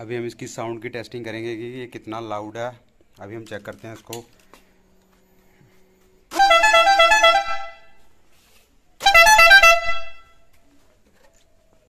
अभी हम इसकी साउंड की टेस्टिंग करेंगे कि ये कितना लाउड है अभी हम चेक करते हैं इसको